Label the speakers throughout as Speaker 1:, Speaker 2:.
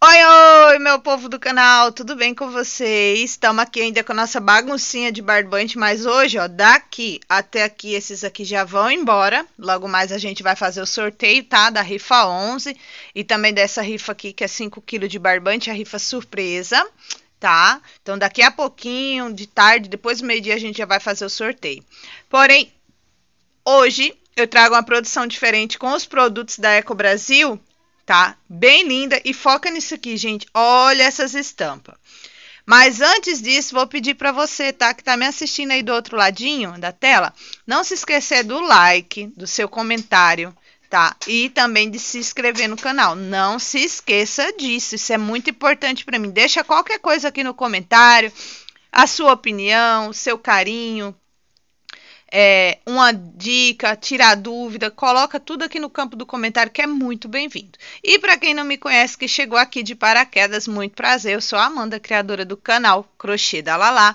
Speaker 1: Oi, oi, meu povo do canal, tudo bem com vocês? Estamos aqui ainda com a nossa baguncinha de barbante, mas hoje, ó, daqui até aqui, esses aqui já vão embora. Logo mais a gente vai fazer o sorteio, tá? Da rifa 11 e também dessa rifa aqui, que é 5 kg de barbante, a rifa surpresa, tá? Então, daqui a pouquinho, de tarde, depois do meio-dia, a gente já vai fazer o sorteio. Porém, hoje eu trago uma produção diferente com os produtos da Eco Brasil, tá? Bem linda e foca nisso aqui, gente. Olha essas estampas. Mas antes disso, vou pedir para você, tá, que tá me assistindo aí do outro ladinho da tela, não se esquecer do like, do seu comentário, tá? E também de se inscrever no canal. Não se esqueça disso, isso é muito importante para mim. Deixa qualquer coisa aqui no comentário, a sua opinião, seu carinho, é, uma dica, tirar dúvida, coloca tudo aqui no campo do comentário que é muito bem-vindo. E para quem não me conhece, que chegou aqui de paraquedas, muito prazer. Eu sou a Amanda, criadora do canal Crochê da Lala.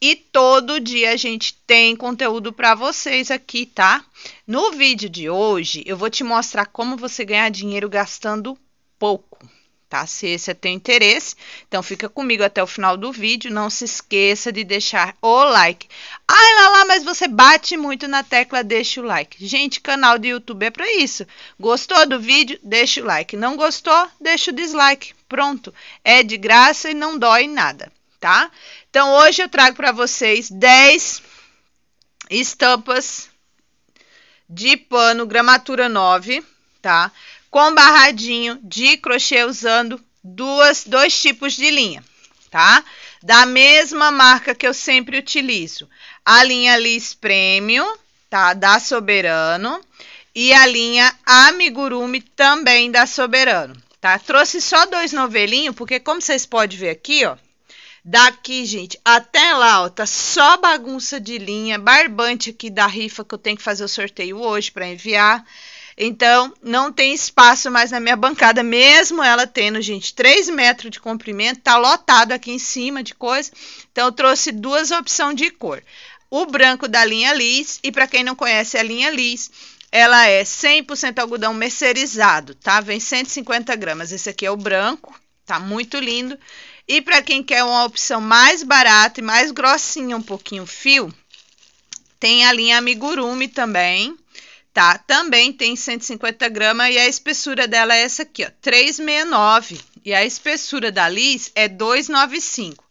Speaker 1: E todo dia a gente tem conteúdo para vocês aqui, tá? No vídeo de hoje, eu vou te mostrar como você ganhar dinheiro gastando pouco tá? Se esse é teu interesse, então fica comigo até o final do vídeo. Não se esqueça de deixar o like. Ai lá lá, mas você bate muito na tecla, deixa o like. Gente, canal de YouTube é para isso. Gostou do vídeo? Deixa o like. Não gostou? Deixa o dislike. Pronto. É de graça e não dói nada, tá? Então hoje eu trago para vocês 10 estampas de pano gramatura 9, tá? com barradinho de crochê usando duas, dois tipos de linha, tá? Da mesma marca que eu sempre utilizo, a linha Liz Premium, tá? Da Soberano e a linha Amigurumi também da Soberano, tá? Trouxe só dois novelinhos, porque como vocês podem ver aqui, ó, Daqui, gente, até lá, ó, tá só bagunça de linha, barbante aqui da rifa que eu tenho que fazer o sorteio hoje para enviar. Então, não tem espaço mais na minha bancada, mesmo ela tendo, gente, 3 metros de comprimento, tá lotado aqui em cima de coisa. Então, eu trouxe duas opções de cor. O branco da linha Liz, e para quem não conhece a linha Liz, ela é 100% algodão mercerizado, tá? Vem 150 gramas. Esse aqui é o branco, tá muito lindo. E para quem quer uma opção mais barata e mais grossinha, um pouquinho fio, tem a linha amigurumi também. Tá, também tem 150 gramas e a espessura dela é essa aqui, ó, 369. E a espessura da Liz é 295.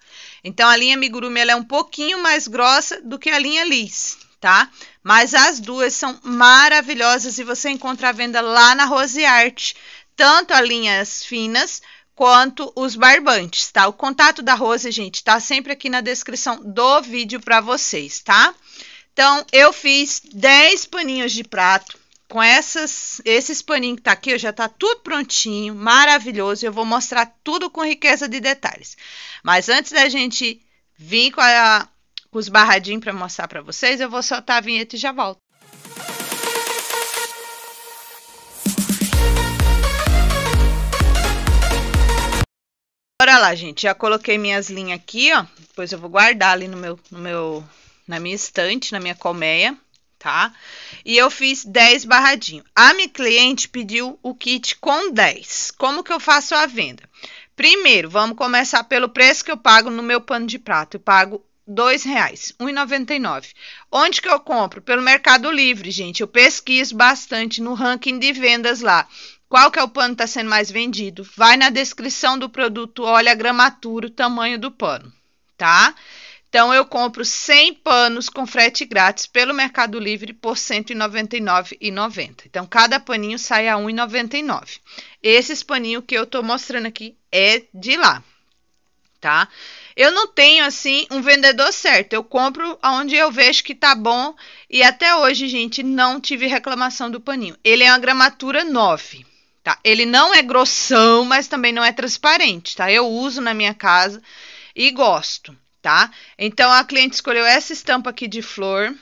Speaker 1: Então, a linha amigurumi ela é um pouquinho mais grossa do que a linha Liz, tá? Mas as duas são maravilhosas e você encontra a venda lá na Rose Art. Tanto as linhas finas quanto os barbantes, tá? O contato da Rose, gente, tá sempre aqui na descrição do vídeo para vocês, tá? Então, eu fiz 10 paninhos de prato. Com essas, esses paninhos que tá aqui, já tá tudo prontinho, maravilhoso. Eu vou mostrar tudo com riqueza de detalhes. Mas antes da gente vir com, a, com os barradinhos para mostrar para vocês, eu vou soltar a vinheta e já volto. Bora lá, gente. Já coloquei minhas linhas aqui, ó. Depois eu vou guardar ali no meu, no meu na minha estante, na minha colmeia, tá? E eu fiz 10 barradinho. A minha cliente pediu o kit com 10. Como que eu faço a venda? Primeiro, vamos começar pelo preço que eu pago no meu pano de prato. Eu pago R$ 2,99. Onde que eu compro? Pelo Mercado Livre, gente. Eu pesquiso bastante no ranking de vendas lá. Qual que é o pano que está sendo mais vendido? Vai na descrição do produto, olha a gramatura, o tamanho do pano, tá? Tá? Então eu compro 100 panos com frete grátis pelo Mercado Livre por R$ 199,90. Então cada paninho sai a R$ 1,99. Esses paninhos que eu estou mostrando aqui é de lá, tá? Eu não tenho assim um vendedor certo. Eu compro onde eu vejo que tá bom e até hoje, gente, não tive reclamação do paninho. Ele é uma gramatura 9. Tá? Ele não é grossão, mas também não é transparente, tá? Eu uso na minha casa e gosto tá? Então a cliente escolheu essa estampa aqui de flor,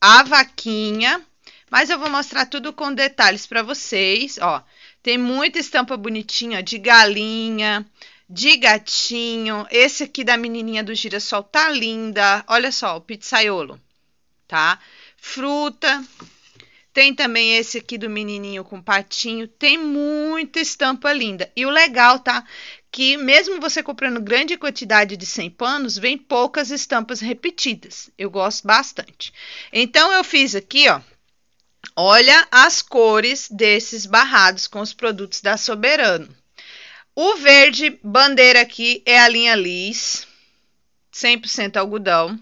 Speaker 1: a vaquinha, mas eu vou mostrar tudo com detalhes para vocês, ó. Tem muita estampa bonitinha de galinha, de gatinho. Esse aqui da menininha do girassol tá linda. Olha só, o pizzaiolo, tá? Fruta, tem também esse aqui do menininho com patinho. Tem muita estampa linda. E o legal, tá? Que mesmo você comprando grande quantidade de 100 panos, vem poucas estampas repetidas. Eu gosto bastante. Então, eu fiz aqui, ó. Olha as cores desses barrados com os produtos da Soberano. O verde bandeira aqui é a linha Liz, 100% algodão.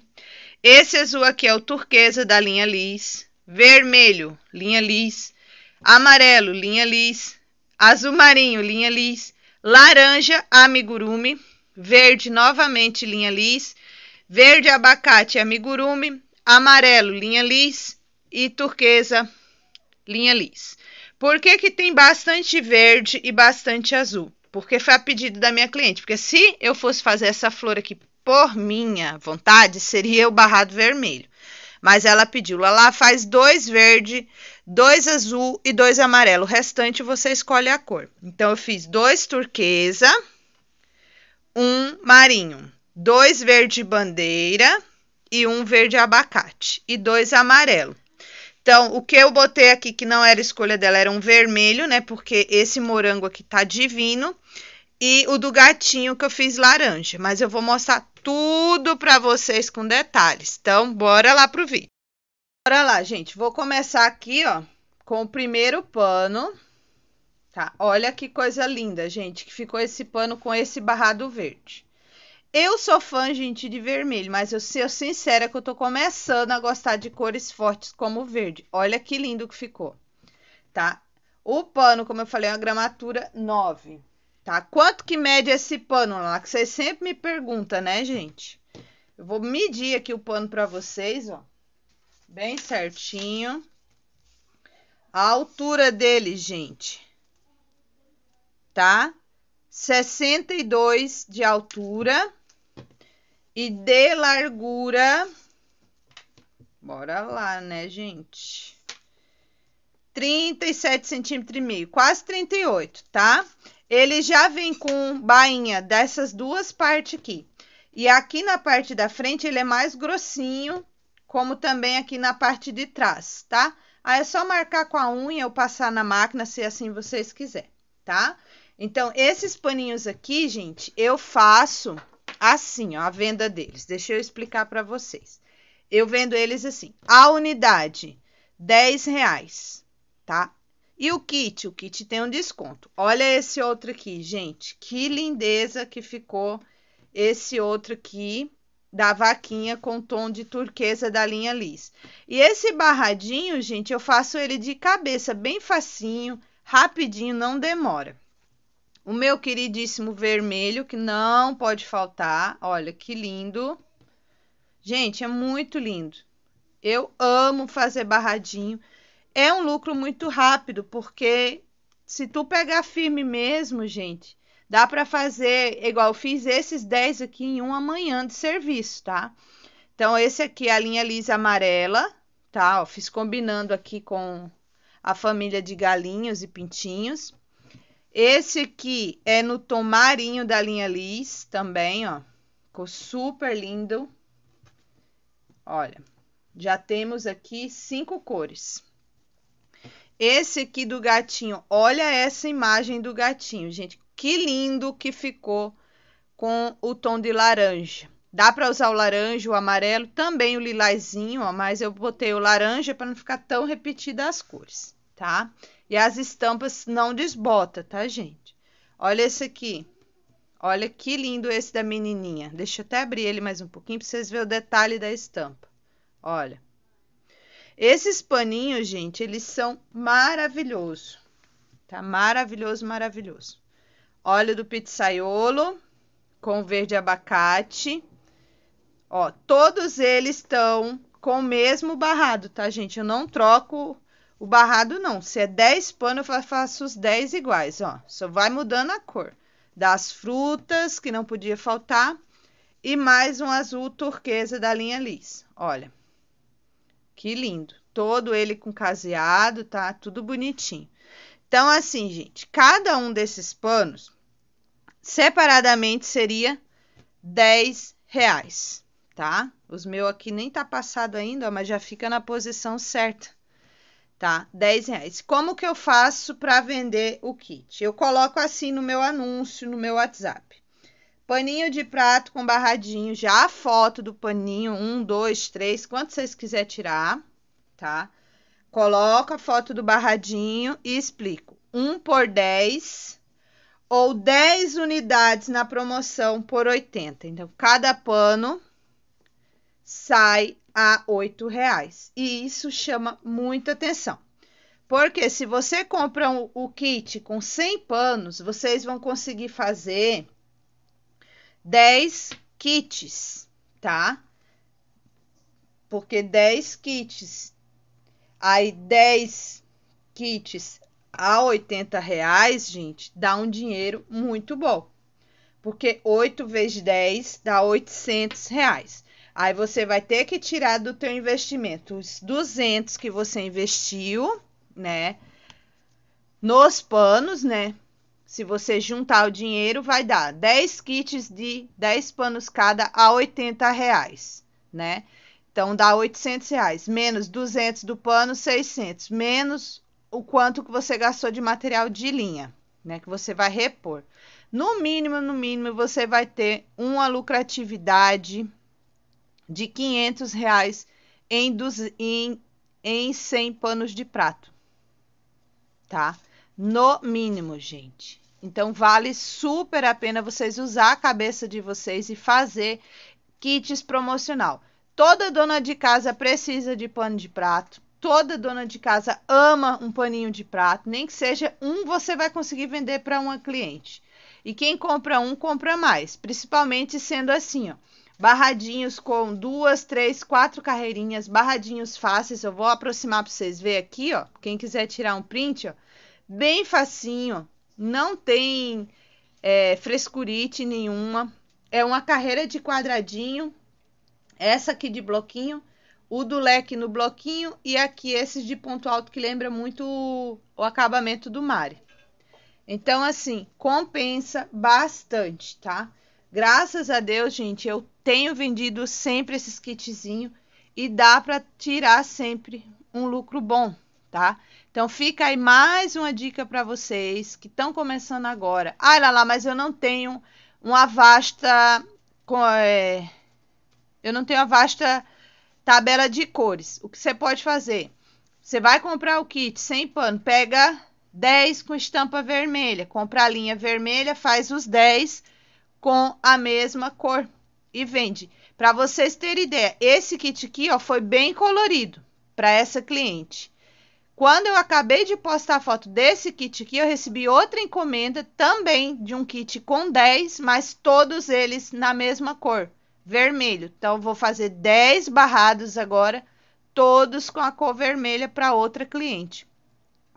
Speaker 1: Esse azul aqui é o turquesa da linha Liz, vermelho, linha lis, amarelo, linha lis, azul marinho, linha lis, laranja, amigurumi, verde novamente, linha lis, verde abacate, amigurumi, amarelo, linha lis e turquesa, linha lis. Por que, que tem bastante verde e bastante azul? Porque foi a pedido da minha cliente. Porque se eu fosse fazer essa flor aqui por minha vontade, seria o barrado vermelho. Mas ela pediu, Lala, faz dois verde, dois azul e dois amarelo. O restante você escolhe a cor. Então, eu fiz dois turquesa, um marinho, dois verde bandeira e um verde abacate e dois amarelo. Então, o que eu botei aqui que não era escolha dela era um vermelho, né? Porque esse morango aqui tá divino. E o do gatinho que eu fiz laranja. Mas eu vou mostrar tudo para vocês com detalhes. Então, bora lá pro vídeo. Bora lá, gente. Vou começar aqui, ó, com o primeiro pano. Tá? Olha que coisa linda, gente, que ficou esse pano com esse barrado verde. Eu sou fã, gente, de vermelho, mas eu sou sincera que eu tô começando a gostar de cores fortes como o verde. Olha que lindo que ficou, tá? O pano, como eu falei, é uma gramatura 9. Tá? Quanto que mede esse pano lá? Que vocês sempre me perguntam, né, gente? Eu vou medir aqui o pano para vocês, ó. Bem certinho. A altura dele, gente, tá? 62 de altura e de largura. Bora lá, né, gente? 37 centímetros e meio, quase 38, tá? Tá? Ele já vem com bainha dessas duas partes aqui. E aqui na parte da frente ele é mais grossinho, como também aqui na parte de trás, tá? Aí é só marcar com a unha ou passar na máquina, se assim vocês quiserem, tá? Então, esses paninhos aqui, gente, eu faço assim, ó, a venda deles. Deixa eu explicar para vocês. Eu vendo eles assim, a unidade, 10 reais, tá? E o kit? O kit tem um desconto. Olha esse outro aqui, gente. Que lindeza que ficou esse outro aqui da vaquinha com tom de turquesa da linha Liz. E esse barradinho, gente, eu faço ele de cabeça, bem facinho, rapidinho, não demora. O meu queridíssimo vermelho, que não pode faltar. Olha que lindo. Gente, é muito lindo. Eu amo fazer barradinho é um lucro muito rápido, porque se tu pegar firme mesmo, gente, dá para fazer igual eu fiz esses 10 aqui em uma manhã de serviço, tá? Então esse aqui é a linha lisa amarela, tá? fiz combinando aqui com a família de galinhos e pintinhos. Esse aqui é no tom marinho da linha lis também, ó. Ficou super lindo. Olha, já temos aqui cinco cores. Esse aqui do gatinho, olha essa imagem do gatinho, gente. Que lindo que ficou com o tom de laranja. Dá para usar o laranja, o amarelo, também o lilazinho, ó, mas eu botei o laranja para não ficar tão repetida as cores, tá? E as estampas não desbota, tá, gente? Olha esse aqui. Olha que lindo esse da menininha. Deixa eu até abrir ele mais um pouquinho para vocês verem o detalhe da estampa. Olha. Esses paninhos, gente, eles são maravilhosos. Tá maravilhoso, maravilhoso. Óleo do pizzaiolo com verde abacate. Ó, todos eles estão com o mesmo barrado, tá, gente? Eu não troco o barrado, não. Se é 10 panos, eu faço os 10 iguais, ó. Só vai mudando a cor. Das frutas, que não podia faltar. E mais um azul turquesa da linha Liz. Olha, que lindo. Todo ele com caseado, tá? Tudo bonitinho. Então, assim, gente, cada um desses panos separadamente seria 10 reais, tá? Os meus aqui nem tá passado ainda, mas já fica na posição certa, tá? 10 reais. Como que eu faço para vender o kit? Eu coloco assim no meu anúncio, no meu WhatsApp. Paninho de prato com barradinho, já a foto do paninho, um, dois, três, quanto vocês quiserem tirar, tá? Coloca a foto do barradinho e explico. Um por 10 ou 10 unidades na promoção por 80. Então, cada pano sai a oito reais. E isso chama muita atenção. Porque se você compra o kit com 100 panos, vocês vão conseguir fazer 10 kits, tá? Porque 10 kits, aí 10 kits a 80 reais, gente, dá um dinheiro muito bom. Porque 8 vezes 10 dá 800 reais. Aí você vai ter que tirar do teu investimento os 200 que você investiu, né? Nos panos, né? Se você juntar o dinheiro, vai dar 10 kits de 10 panos cada a 80 reais, né? Então dá 800 reais, menos 200 do pano, 600, menos o quanto que você gastou de material de linha, né? Que você vai repor. No mínimo, no mínimo, você vai ter uma lucratividade de 500 reais em, em, em 100 panos de prato, tá? tá? No mínimo, gente. Então vale super a pena vocês usar a cabeça de vocês e fazer kits promocional. Toda dona de casa precisa de pano de prato. Toda dona de casa ama um paninho de prato, nem que seja um você vai conseguir vender para uma cliente. E quem compra um, compra mais, principalmente sendo assim, ó. Barradinhos com duas, três, quatro carreirinhas, barradinhos fáceis. Eu vou aproximar para vocês verem aqui, ó. Quem quiser tirar um print, ó bem facinho, não tem é, frescurite nenhuma. É uma carreira de quadradinho, essa aqui de bloquinho, o do leque no bloquinho e aqui esses de ponto alto que lembra muito o, o acabamento do Mare. Então, assim, compensa bastante, tá? Graças a Deus, gente, eu tenho vendido sempre esses kitzinho e dá para tirar sempre um lucro bom, tá? Então fica aí mais uma dica para vocês que estão começando agora. Ah, lá, lá, mas eu não tenho uma vasta é, eu não tenho a vasta tabela de cores. O que você pode fazer? Você vai comprar o kit sem pano, pega 10 com estampa vermelha, compra a linha vermelha, faz os 10 com a mesma cor e vende. Para vocês terem ideia, esse kit aqui ó, foi bem colorido para essa cliente. Quando eu acabei de postar a foto desse kit aqui, eu recebi outra encomenda também de um kit com 10, mas todos eles na mesma cor, vermelho. Então, vou fazer 10 barrados agora, todos com a cor vermelha para outra cliente.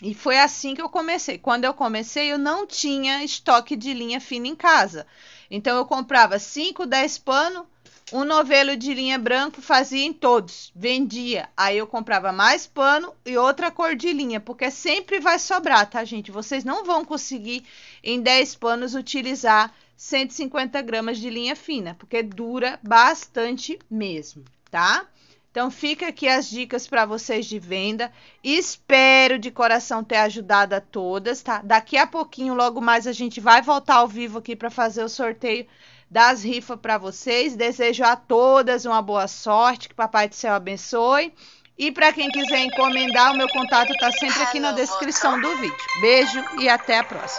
Speaker 1: E foi assim que eu comecei. Quando eu comecei, eu não tinha estoque de linha fina em casa. Então, eu comprava 5, 10 panos um novelo de linha branco fazia em todos, vendia. Aí eu comprava mais pano e outra cor de linha, porque sempre vai sobrar, tá, gente? Vocês não vão conseguir em 10 panos utilizar 150 gramas de linha fina, porque dura bastante mesmo, tá? Então, fica aqui as dicas para vocês de venda. Espero de coração ter ajudado a todas, tá? Daqui a pouquinho, logo mais, a gente vai voltar ao vivo aqui para fazer o sorteio das rifas para vocês. Desejo a todas uma boa sorte, que Papai do Céu abençoe. E para quem quiser encomendar, o meu contato está sempre aqui na descrição do vídeo. Beijo e até a próxima.